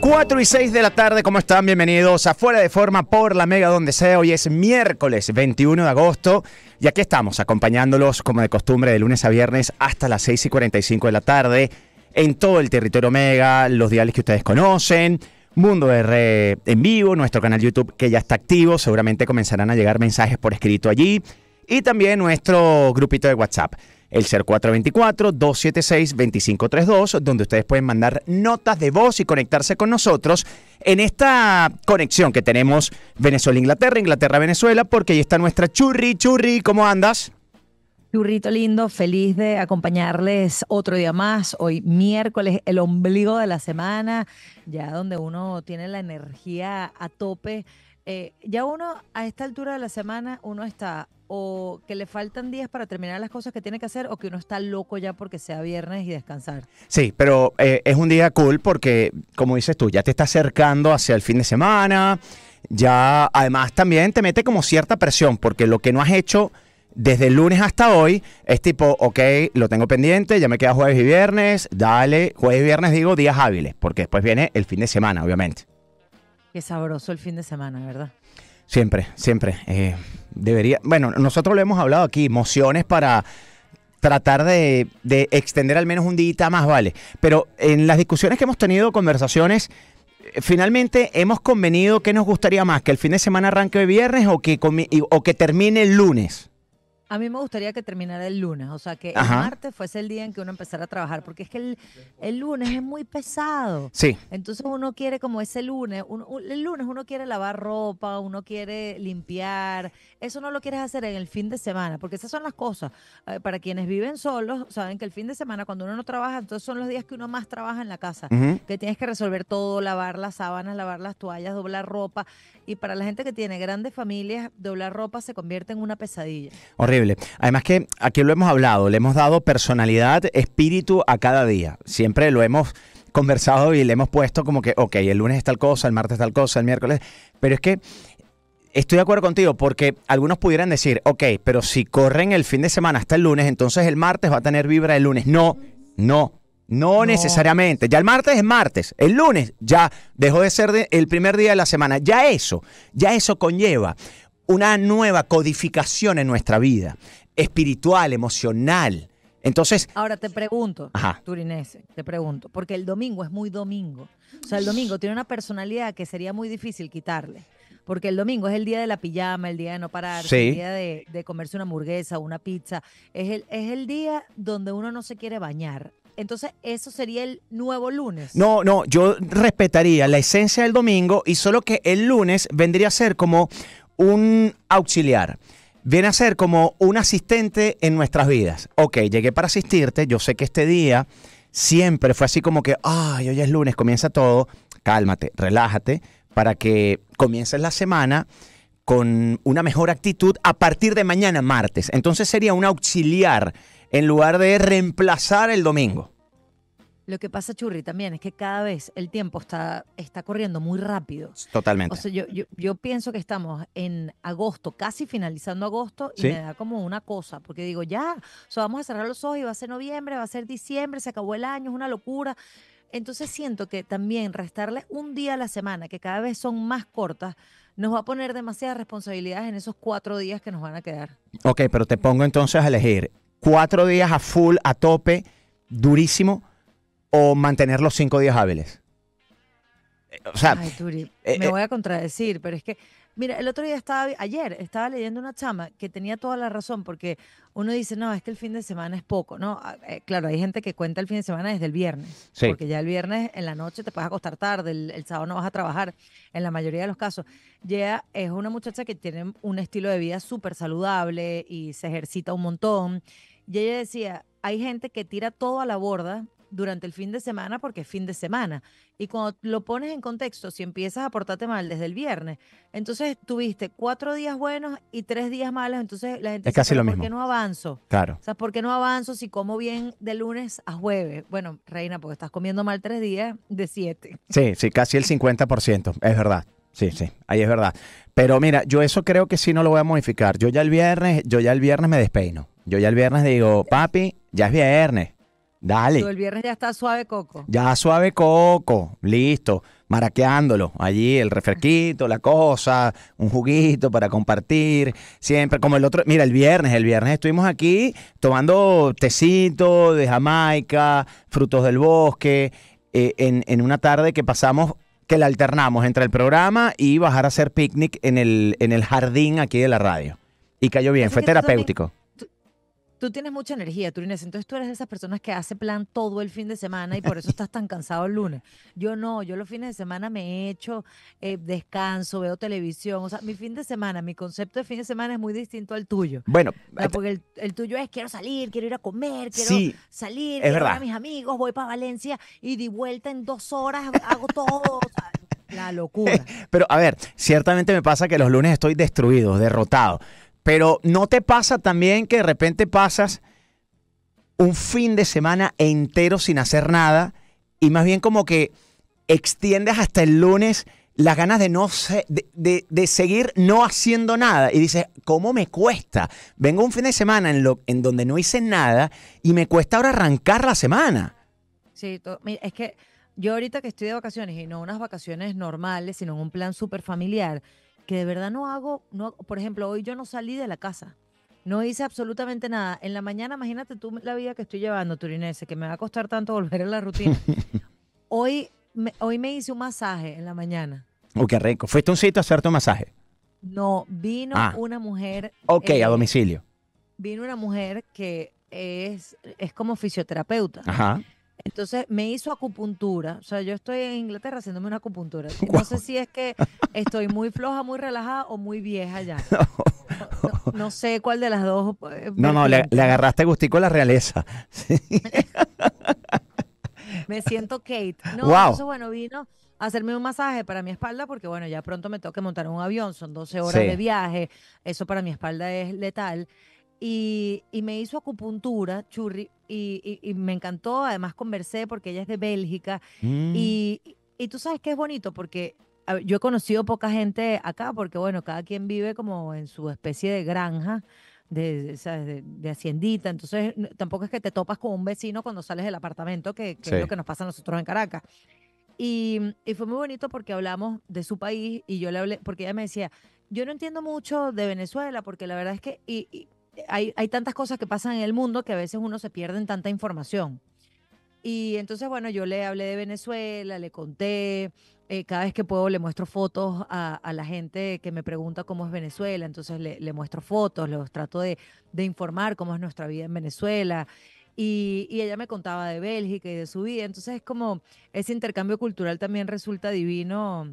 4 y 6 de la tarde, ¿cómo están? Bienvenidos a Fuera de Forma por la Mega donde sea. Hoy es miércoles 21 de agosto y aquí estamos acompañándolos como de costumbre de lunes a viernes hasta las 6 y 45 de la tarde en todo el territorio Mega, los diales que ustedes conocen, Mundo R en vivo, nuestro canal YouTube que ya está activo, seguramente comenzarán a llegar mensajes por escrito allí y también nuestro grupito de WhatsApp el 424 276 2532 donde ustedes pueden mandar notas de voz y conectarse con nosotros en esta conexión que tenemos Venezuela-Inglaterra, Inglaterra-Venezuela, porque ahí está nuestra Churri. Churri, ¿cómo andas? Churrito lindo, feliz de acompañarles otro día más. Hoy miércoles, el ombligo de la semana, ya donde uno tiene la energía a tope. Eh, ya uno a esta altura de la semana, uno está o que le faltan días para terminar las cosas que tiene que hacer o que uno está loco ya porque sea viernes y descansar. Sí, pero eh, es un día cool porque, como dices tú, ya te está acercando hacia el fin de semana, ya además también te mete como cierta presión porque lo que no has hecho desde el lunes hasta hoy es tipo, ok, lo tengo pendiente, ya me queda jueves y viernes, dale, jueves y viernes digo días hábiles porque después viene el fin de semana, obviamente. Qué sabroso el fin de semana, ¿verdad? Siempre, siempre. Eh, debería. Bueno, nosotros lo hemos hablado aquí, mociones para tratar de, de extender al menos un día más, vale. Pero en las discusiones que hemos tenido, conversaciones, eh, finalmente hemos convenido que nos gustaría más, que el fin de semana arranque el viernes o que, o que termine el lunes. A mí me gustaría que terminara el lunes, o sea, que el martes fuese el día en que uno empezara a trabajar, porque es que el, lunes es muy pesado. Sí. Entonces uno quiere como ese lunes, el lunes uno quiere lavar ropa, uno quiere limpiar, eso no lo quieres hacer en el fin de semana, porque esas son las cosas. Eh, para quienes viven solos, saben que el fin de semana cuando uno no trabaja, entonces son los días que uno más trabaja en la casa, que tienes que resolver todo, lavar las sábanas, lavar las toallas, doblar ropa, y para la gente que tiene grandes familias, doblar ropa se convierte en una pesadilla. Horrible Además que aquí lo hemos hablado, le hemos dado personalidad, espíritu a cada día. Siempre lo hemos conversado y le hemos puesto como que, ok, el lunes es tal cosa, el martes es tal cosa, el miércoles. Pero es que estoy de acuerdo contigo porque algunos pudieran decir, ok, pero si corren el fin de semana hasta el lunes, entonces el martes va a tener vibra el lunes. No, no. No, necesariamente. Ya el martes es martes. El lunes ya dejó de ser el primer día de la semana. Ya eso, ya eso conlleva una nueva codificación en nuestra vida, espiritual, emocional. Entonces. Ahora te pregunto, Turinese, te pregunto, porque el domingo es muy domingo. O sea, el domingo tiene una personalidad que sería muy difícil quitarle. Porque el domingo es el día de la pijama, el día de no parar, el día de, comerse una hamburguesa, una pizza. Es el, es el día donde uno no se quiere bañar. Entonces, eso sería el nuevo lunes. No, no, yo respetaría la esencia del domingo y solo que el lunes vendría a ser como un auxiliar. Viene a ser como un asistente en nuestras vidas. Ok, llegué para asistirte, yo sé que este día siempre fue así como que, ay, hoy es lunes, comienza todo, cálmate, relájate, para que comiences la semana con una mejor actitud a partir de mañana martes. Entonces sería un auxiliar en lugar de reemplazar el domingo. Lo que pasa, Churri, también es que cada vez el tiempo está, está corriendo muy rápido. Totalmente. O sea, yo, pienso que estamos en agosto, casi finalizando agosto, y me da como una cosa, porque digo, ya, vamos a cerrar los ojos y va a ser noviembre, va a ser diciembre, se acabó el año, es una locura. Entonces siento que también restarle un día a la semana, que cada vez son más cortas, nos va a poner demasiadas responsabilidades en esos cuatro días que nos van a quedar. Ok, pero te pongo entonces a elegir cuatro días a full, a tope, durísimo, o mantener los cinco días hábiles? O sea, eh, me eh, voy a contradecir, pero es que, mira, el otro día estaba, ayer estaba leyendo una chama que tenía toda la razón, porque uno dice, no, es que el fin de semana es poco, ¿no? Ah, eh, claro, hay gente que cuenta el fin de semana desde el viernes, porque ya el viernes en la noche te vas a acostar tarde, el, sábado no vas a trabajar, en la mayoría de los casos. ya es una muchacha que tiene un estilo de vida súper saludable y se ejercita un montón, y ella decía, hay gente que tira todo a la borda durante el fin de semana porque es fin de semana. Y cuando lo pones en contexto, si empiezas a portarte mal desde el viernes, entonces tuviste cuatro días buenos y tres días malos, entonces la gente es casi lo ¿por qué no avanzo? Claro. O sea, ¿por qué no avanzo si como bien de lunes a jueves? Bueno, Reina, porque estás comiendo mal tres días de siete. Sí, sí, casi el 50%, es verdad. Sí, sí, ahí es verdad. Pero mira, yo eso creo que sí no lo voy a modificar. Yo ya el viernes, yo ya el viernes me despeino. Yo ya el viernes digo, papi, ya es viernes. Dale. el viernes ya está suave coco. Ya suave coco, listo. Maraqueándolo. Allí el refresquito, la cosa, un juguito para compartir. Siempre, como el otro. Mira, el viernes, el viernes estuvimos aquí tomando tecito de Jamaica, frutos del bosque, eh, en, en una tarde que pasamos que la alternamos entre el programa y bajar a hacer picnic en el, en el jardín aquí de la radio. Y cayó bien, fue terapéutico. Tú tienes mucha energía, Turines. Entonces tú eres de esas personas que hace plan todo el fin de semana y por eso estás tan cansado el lunes. Yo no, yo los fines de semana me echo eh, descanso, veo televisión. O sea, mi fin de semana, mi concepto de fin de semana es muy distinto al tuyo. Bueno, este porque el, tuyo es quiero salir, quiero ir a comer, quiero salir, a mis amigos, voy para Valencia y de vuelta en dos horas hago todo. la locura. Pero a ver, ciertamente me pasa que los lunes estoy destruido, derrotado. Pero ¿no te pasa también que de repente pasas un fin de semana entero sin hacer nada y más bien como que extiendes hasta el lunes las ganas de no de, seguir no haciendo nada y dices, ¿cómo me cuesta? Vengo un fin de semana en, lo, en donde no hice nada y me cuesta ahora arrancar la semana. Sí, es que yo ahorita que estoy de vacaciones y no unas vacaciones normales, sino un plan súper familiar, que de verdad no hago, no, por ejemplo, hoy yo no salí de la casa. No hice absolutamente nada. En la mañana, imagínate tú la vida que estoy llevando, Turinese, que me va a costar tanto volver a la rutina. hoy, me, hoy me hice un masaje en la mañana. Oh, qué rico. ¿Fuiste un sitio a hacerte un masaje? No, vino ah. una mujer. Ok, a eh, domicilio. Vino una mujer que es, es como fisioterapeuta. Ajá. Entonces me hizo acupuntura. O sea, yo estoy en Inglaterra haciéndome una acupuntura. No sé si es que estoy muy floja, muy relajada o muy vieja ya. No, sé cuál de las dos. Eh, no, no, le, agarraste gustico a la realeza. me siento Kate. No, wow. entonces, bueno, vino a hacerme un masaje para mi espalda porque, bueno, ya pronto me tengo que montar un avión. Son 12 horas de viaje. Eso para mi espalda es letal y, y me hizo acupuntura, churri, y, y, me encantó. Además, conversé porque ella es de Bélgica. Mm. Y, y tú sabes que es bonito porque yo he conocido poca gente acá, porque bueno, cada quien vive como en su especie de granja. De, de, haciendita. Entonces, tampoco es que te topas con un vecino cuando sales del apartamento, que, que es lo que nos pasa a nosotros en Caracas. Y, mm, y, fue muy bonito porque hablamos de su país y yo le hablé, porque ella me decía, yo no entiendo mucho de Venezuela, porque la verdad es que, y hay, tantas cosas que pasan en el mundo que a veces uno se pierde en tanta información. Y entonces, bueno, yo le hablé de Venezuela, le conté, eh, cada vez que puedo le muestro fotos a, la gente que me pregunta cómo es Venezuela, entonces le, muestro fotos, los trato de, informar cómo es nuestra vida en Venezuela. Y, ella me contaba de Bélgica y de su vida, entonces es como ese intercambio cultural también resulta divino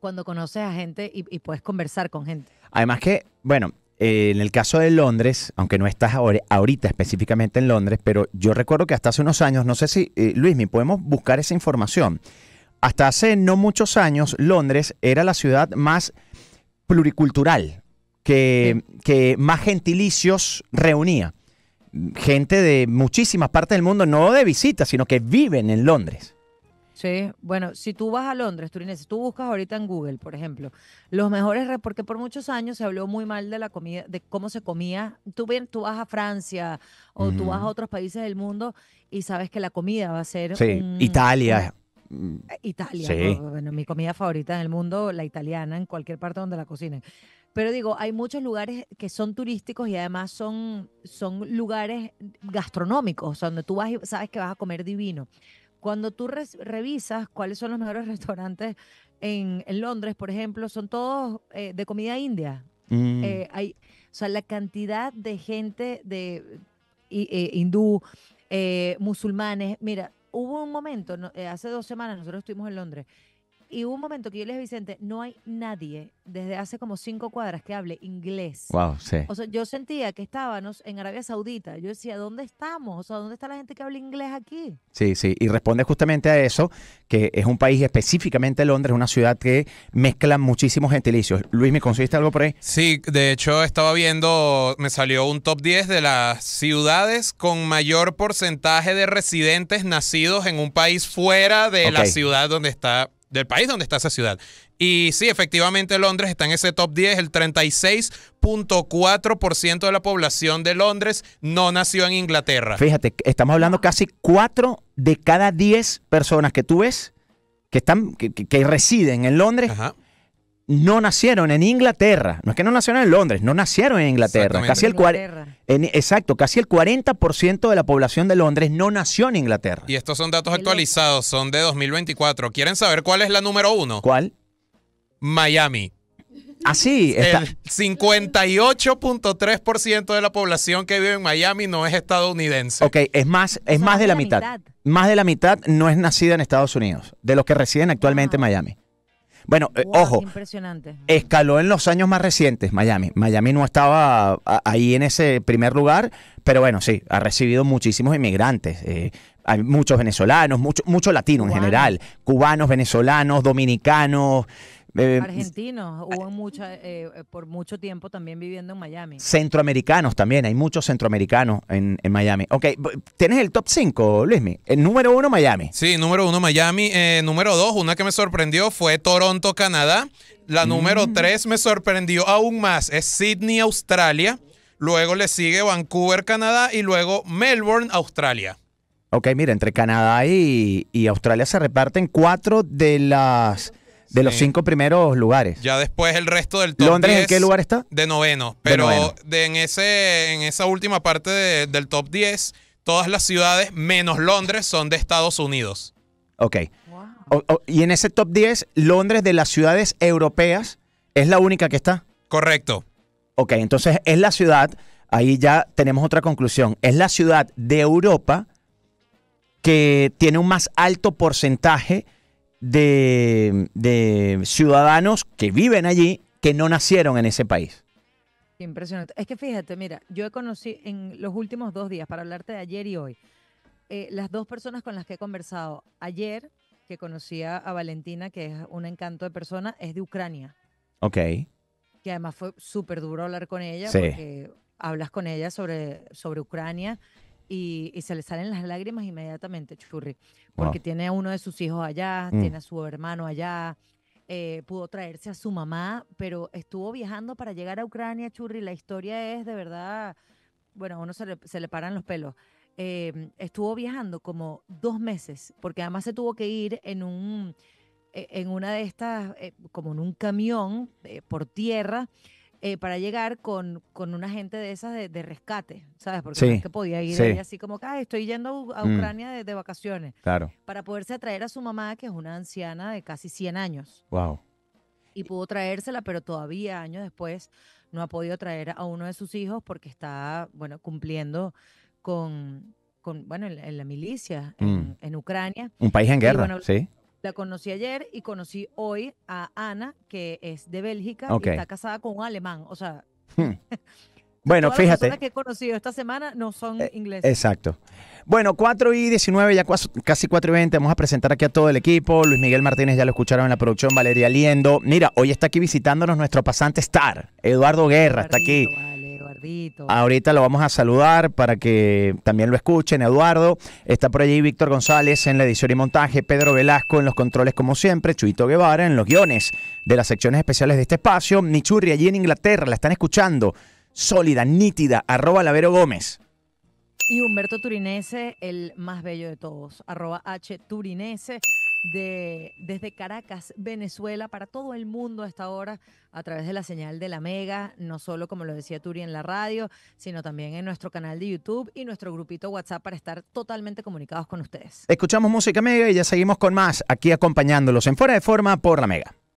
cuando conoces a gente y, y puedes conversar con gente. Además que, bueno, eh, en el caso de Londres, aunque no estás ahora, ahorita específicamente en Londres, pero yo recuerdo que hasta hace unos años, no sé si, eh, Luis, ¿me podemos buscar esa información? Hasta hace no muchos años, Londres era la ciudad más pluricultural, que, que más gentilicios reunía. Gente de muchísimas partes del mundo, no de visita, sino que viven en Londres. Sí, bueno, si tú vas a Londres, si tú buscas ahorita en Google, por ejemplo, los mejores, porque por muchos años se habló muy mal de la comida, de cómo se comía. Tú, bien, tú vas a Francia o tú vas a otros países del mundo y sabes que la comida va a ser. Sí, Italia. Eh, Italia, sí. bueno, mi comida favorita en el mundo, la italiana, en cualquier parte donde la cocinen. Pero digo, hay muchos lugares que son turísticos y además son, son lugares gastronómicos, donde tú vas y sabes que vas a comer divino. Cuando tú revisas cuáles son los mejores restaurantes en, Londres, por ejemplo, son todos eh, de comida india. Mm. Eh, hay, o sea, la cantidad de gente de eh, hindú, musulmanes. Mira, hubo un momento, hace dos semanas nosotros estuvimos en Londres, y un momento que yo les dije, Vicente, no hay nadie desde hace como cinco cuadras que hable inglés. Wow, sí. O sea, yo sentía que estábamos en Arabia Saudita. Yo decía, ¿dónde estamos? O sea, ¿dónde está la gente que habla inglés aquí? Sí, sí. Y responde justamente a eso, que es un país específicamente Londres, una ciudad que mezcla muchísimos gentilicios. Luis, ¿me conseguiste algo por ahí? Sí, de hecho estaba viendo, me salió un top 10 de las ciudades con mayor porcentaje de residentes nacidos en un país fuera de la ciudad donde está del país donde está esa ciudad. Y sí, efectivamente Londres está en ese top 10, el 36.4% de la población de Londres no nació en Inglaterra. Fíjate, estamos hablando casi 4 de cada 10 personas que tú ves que, están, que, residen en Londres. No nacieron en Inglaterra. No es que no nacieron en Londres, no nacieron en Inglaterra. Casi el 40 exacto, casi el 40% de la población de Londres no nació en Inglaterra. Y estos son datos actualizados, son de 2024. ¿Quieren saber cuál es la número uno? ¿Cuál? Miami. Ah, sí. El 58.3% de la población que vive en Miami no es estadounidense. Ok, es más, es más de la mitad. Más de la mitad no es nacida en Estados Unidos, de los que residen actualmente en Miami. Bueno, eh, ojo. Impresionante. Escaló en los años más recientes Miami. Miami no estaba ahí en ese primer lugar, pero bueno, sí, ha recibido muchísimos inmigrantes. Eh, hay muchos venezolanos, muchos mucho latinos en general, cubanos, venezolanos, dominicanos, eh, Argentinos, hubo mucha, eh, eh, por mucho tiempo también viviendo en Miami. Centroamericanos también, hay muchos centroamericanos en, Miami. Ok, ¿tienes el top 5, Luismi? El número uno, Miami. Sí, número uno, Miami. número dos, una que me sorprendió fue Toronto, Canadá. La número mm. tres me sorprendió aún más, es Sydney, Australia. Luego le sigue Vancouver, Canadá. Y luego Melbourne, Australia. Ok, mira, entre Canadá y, y Australia se reparten cuatro de las de los cinco primeros lugares. Ya después el resto del top ¿Londres en qué lugar está? De noveno. Pero en, ese, en esa última parte del top 10, todas las ciudades menos Londres son de Estados Unidos. Ok. y en ese top 10, Londres de las ciudades europeas es la única que está. Correcto. Ok, entonces es la ciudad, ahí ya tenemos otra conclusión, es la ciudad de Europa que tiene un más alto porcentaje de, ciudadanos que viven allí que no nacieron en ese país. Impresionante. Es que fíjate, mira, yo he conocido en los últimos dos días, para hablarte de ayer y hoy, eh, las dos personas con las que he conversado. Ayer, que conocía a Valentina, que es un encanto de persona, es de Ucrania. Ok. Que además fue súper duro hablar con ella, porque hablas con ella sobre, sobre Ucrania y, se le salen las lágrimas inmediatamente, Churri, porque tiene a uno de sus hijos allá, mm. tiene a su hermano allá, eh, pudo traerse a su mamá, pero estuvo viajando para llegar a Ucrania, Churri. La historia es de verdad, bueno, a uno se le, paran los pelos. Eh, estuvo viajando como dos meses, porque además se tuvo que ir en un e, en una de estas, eh, como en un camión por tierra, eh, para llegar con, con una gente de esas de, rescate, ¿sabes? Porque que podía ir así como que, estoy yendo a mm. Ucrania de, vacaciones. Claro. Para poderse atraer a su mamá, que es una anciana de casi 100 años. Wow. Y pudo traérsela, pero todavía años después no ha podido traer a uno de sus hijos porque está, bueno, cumpliendo con, con bueno, en, la milicia mm. en, Ucrania. Un país en guerra, sí la conocí ayer y conocí hoy a Ana, que es de Bélgica y está casada con un alemán. O sea, hmm. bueno, fíjate. Las personas que he conocido esta semana no son inglesas. Eh, ingleses. Exacto. Bueno, 4 y 19, ya casi 4 y 20. Vamos a presentar aquí a todo el equipo. Luis Miguel Martínez ya lo escucharon en la producción. Valeria Liendo. Mira, hoy está aquí visitándonos nuestro pasante star, Eduardo Guerra. Está aquí. Ahorita lo vamos a saludar para que también lo escuchen. Eduardo, está por allí Víctor González en la edición y montaje, Pedro Velasco en los controles como siempre, Chuito Guevara en los guiones de las secciones especiales de este espacio, Michurri allí en Inglaterra, la están escuchando, sólida, nítida, arroba Lavero Gómez. Y Humberto Turinese, el más bello de todos, arroba H Turinese de, desde Caracas, Venezuela, para todo el mundo a esta hora, a través de la señal de la Mega, no solo como lo decía Turi en la radio, sino también en nuestro canal de YouTube y nuestro grupito WhatsApp para estar totalmente comunicados con ustedes. Escuchamos música Mega y ya seguimos con más aquí acompañándolos en Fuera de Forma por la Mega.